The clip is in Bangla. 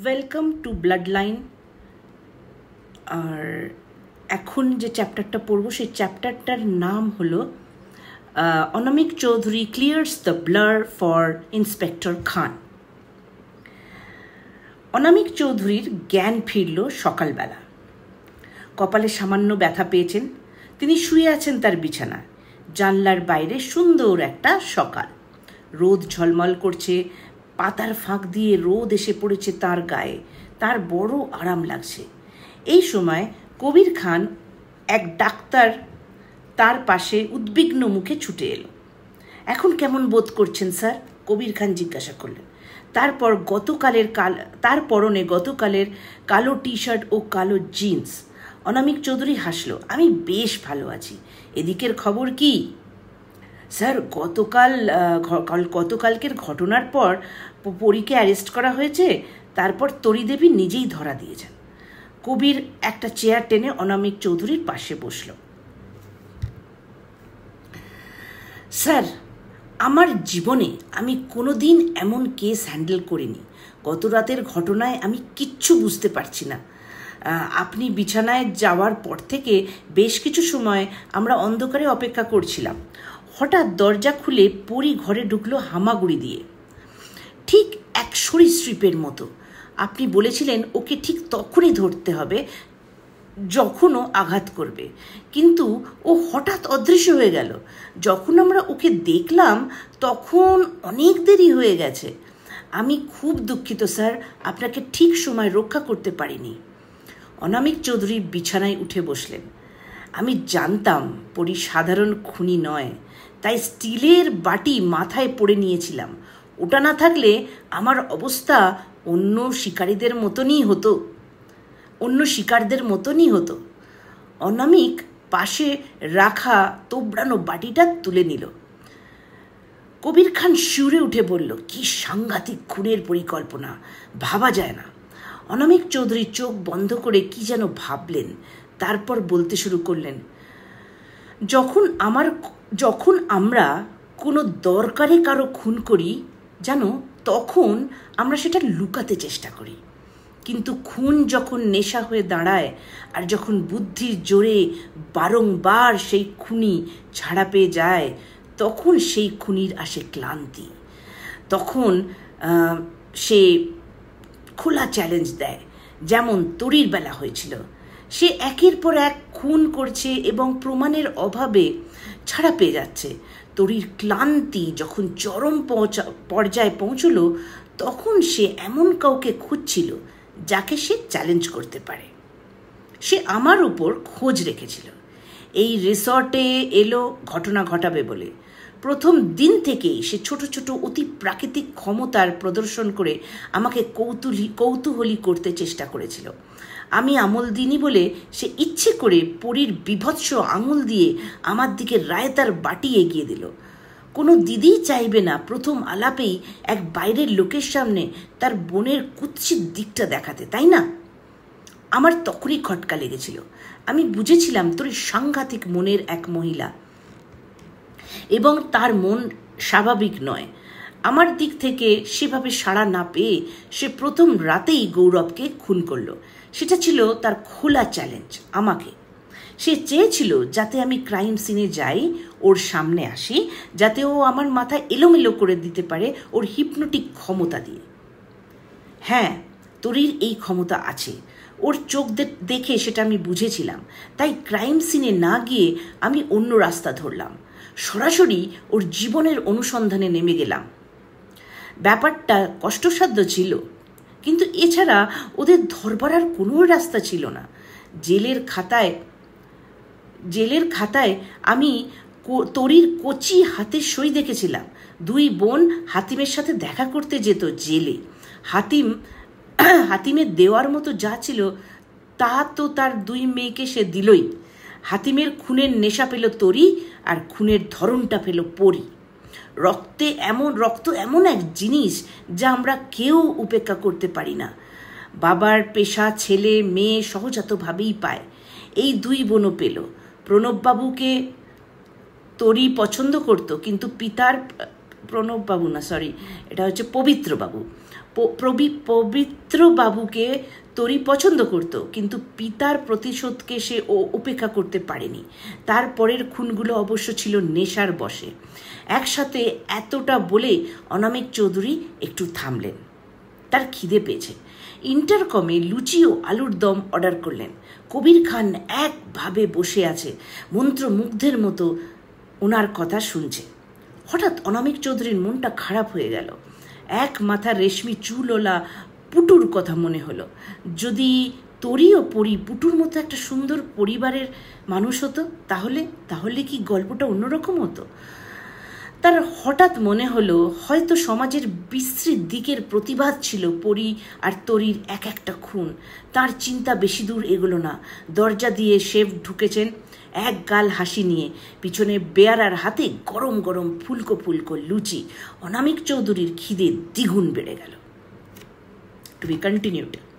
ওয়েলকাম টু ব্লাড লাইন আর এখন যে চ্যাপ্টারটা পড়বো সেই চ্যাপ্টারটার নাম হলো Anamik Chowdhury clears the blur for inspector Khan Anamik চৌধুরীর জ্ঞান ফিরল সকালবেলা কপালে সামান্য ব্যথা পেয়েছেন তিনি শুয়ে আছেন তার বিছানা জানলার বাইরে সুন্দর একটা সকাল রোদ ঝলমল করছে পাতার ফাঁক দিয়ে রোদ এসে পড়েছে তার গায়ে তার বড় আরাম লাগছে এই সময় কবির খান এক ডাক্তার তার পাশে উদ্বিগ্ন মুখে ছুটে এলো এখন কেমন বোধ করছেন স্যার কবির খান জিজ্ঞাসা করলেন তারপর গতকালের কাল তার পরনে গতকালের কালো টি শার্ট ও কালো জিন্স অনামিক চৌধুরী হাসলো আমি বেশ ভালো আছি এদিকের খবর কি স্যার গতকাল কাল গতকালকের ঘটনার পর পরীকে অ্যারেস্ট করা হয়েছে তারপর তরিদেবী নিজেই ধরা দিয়েছেন কবির একটা চেয়ার টেনে অনামিক চৌধুরীর পাশে বসল স্যার আমার জীবনে আমি কোনো দিন এমন কেস হ্যান্ডেল করিনি গত রাতের ঘটনায় আমি কিচ্ছু বুঝতে পারছি না আপনি বিছানায় যাওয়ার পর থেকে বেশ কিছু সময় আমরা অন্ধকারে অপেক্ষা করছিলাম হঠাৎ দরজা খুলে পরি ঘরে ঢুকলো হামাগুড়ি দিয়ে ঠিক এক সরীসৃপের মতো আপনি বলেছিলেন ওকে ঠিক তখনই ধরতে হবে যখনও আঘাত করবে কিন্তু ও হঠাৎ অদৃশ্য হয়ে গেল যখন আমরা ওকে দেখলাম তখন অনেক দেরি হয়ে গেছে আমি খুব দুঃখিত স্যার আপনাকে ঠিক সময় রক্ষা করতে পারিনি অনামিক চৌধুরী বিছানায় উঠে বসলেন আমি জানতাম পরি সাধারণ খুনি নয় তাই স্টিলের বাটি মাথায় পড়ে নিয়েছিলাম ওটা না থাকলে আমার অবস্থা অন্য শিকারীদের মতনই হতো অন্য শিকারদের মতনই হতো অনামিক পাশে রাখা তোবড়ানো বাটিটা তুলে নিল কবির খান সুরে উঠে বলল কি সাংঘাতিক খুনের পরিকল্পনা ভাবা যায় না অনামিক চৌধুরী চোখ বন্ধ করে কি যেন ভাবলেন তারপর বলতে শুরু করলেন যখন আমার যখন আমরা কোনো দরকারে কারো খুন করি জানো তখন আমরা সেটা লুকাতে চেষ্টা করি কিন্তু খুন যখন নেশা হয়ে দাঁড়ায় আর যখন বুদ্ধির জোরে বারংবার সেই খুনি ছাড়া পেয়ে যায় তখন সেই খুনির আসে ক্লান্তি তখন সে খোলা চ্যালেঞ্জ দেয় যেমন তরির বেলা হয়েছিল সে একের পর এক খুন করছে এবং প্রমাণের অভাবে ছাড়া পেয়ে যাচ্ছে তরির ক্লান্তি যখন চরম পৌঁছা পর্যায়ে পৌঁছল তখন সে এমন কাউকে খুঁজছিল যাকে সে চ্যালেঞ্জ করতে পারে সে আমার উপর খোঁজ রেখেছিল এই রিসর্টে এলো ঘটনা ঘটাবে বলে প্রথম দিন থেকেই সে ছোট ছোট অতি প্রাকৃতিক ক্ষমতার প্রদর্শন করে আমাকে কৌতূহলী কৌতূহলী করতে চেষ্টা করেছিল আমি আমল দিনই বলে সে ইচ্ছে করে পরীর বিভৎস আঙুল দিয়ে আমার দিকে রায়তার বাটি এগিয়ে দিল কোনো দিদিই চাইবে না প্রথম আলাপেই এক বাইরের লোকের সামনে তার বোনের কুৎসিত দিকটা দেখাতে তাই না আমার তখনই খটকা লেগেছিল আমি বুঝেছিলাম তোর সাংঘাতিক মনের এক মহিলা এবং তার মন স্বাভাবিক নয় আমার দিক থেকে সেভাবে সাড়া না পেয়ে সে প্রথম রাতেই গৌরবকে খুন করল সেটা ছিল তার খোলা চ্যালেঞ্জ আমাকে সে চেয়েছিল যাতে আমি ক্রাইম সিনে যাই ওর সামনে আসি যাতে ও আমার মাথা এলোমেলো করে দিতে পারে ওর হিপনোটিক ক্ষমতা দিয়ে হ্যাঁ তরির এই ক্ষমতা আছে ওর চোখ দেখে সেটা আমি বুঝেছিলাম তাই ক্রাইম সিনে না গিয়ে আমি অন্য রাস্তা ধরলাম সরাসরি ওর জীবনের অনুসন্ধানে নেমে গেলাম ব্যাপারটা কষ্টসাধ্য ছিল কিন্তু এছাড়া ওদের ধরবার কোনো রাস্তা ছিল না জেলের খাতায় জেলের খাতায় আমি তরির কচি হাতের সই দেখেছিলাম দুই বোন হাতিমের সাথে দেখা করতে যেত জেলে হাতিম হাতিমের দেওয়ার মতো যা ছিল তা তো তার দুই মেয়েকে সে দিলই হাতিমের খুনের নেশা পেল তরি আর খুনের ধরনটা পেল পরি রক্তে এমন রক্ত এমন এক জিনিস যা আমরা কেউ উপেক্ষা করতে পারি না বাবার পেশা ছেলে মেয়ে সহজাতভাবেই পায় এই দুই বোনও পেল প্রণববাবুকে তরি পছন্দ করত কিন্তু পিতার প্রণববাবু না সরি এটা হচ্ছে পবিত্রবাবু পবিত্রবাবুকে তরি পছন্দ করত কিন্তু পিতার প্রতিশোধকে সে ও উপেক্ষা করতে পারেনি তারপরের খুনগুলো অবশ্য ছিল নেশার বসে একসাথে এতটা বলে অনামিক চৌধুরী একটু থামলেন তার খিদে পেয়েছে ইন্টারকমে লুচি ও আলুর দম অর্ডার করলেন কবির খান একভাবে বসে আছে মন্ত্রমুগ্ধের মতো ওনার কথা শুনছে হঠাৎ অনামিক চৌধুরীর মনটা খারাপ হয়ে গেল এক মাথা রেশমি চুলওলা পুটুর কথা মনে হলো যদি তরি ও পরি পুটুর মতো একটা সুন্দর পরিবারের মানুষ হতো তাহলে তাহলে কি গল্পটা অন্যরকম হতো তার হঠাৎ মনে হলো হয়তো সমাজের বিশ্রী দিকের প্রতিবাদ ছিল পরি আর তরির এক একটা খুন তার চিন্তা বেশি দূর এগোলো না দরজা দিয়ে শেফ ঢুকেছেন এক গাল হাসি নিয়ে পিছনে বেয়ারার হাতে গরম গরম ফুলকো ফুলকো লুচি অনামিক চৌধুরীর খিদে দ্বিগুণ বেড়ে গেল to be continued.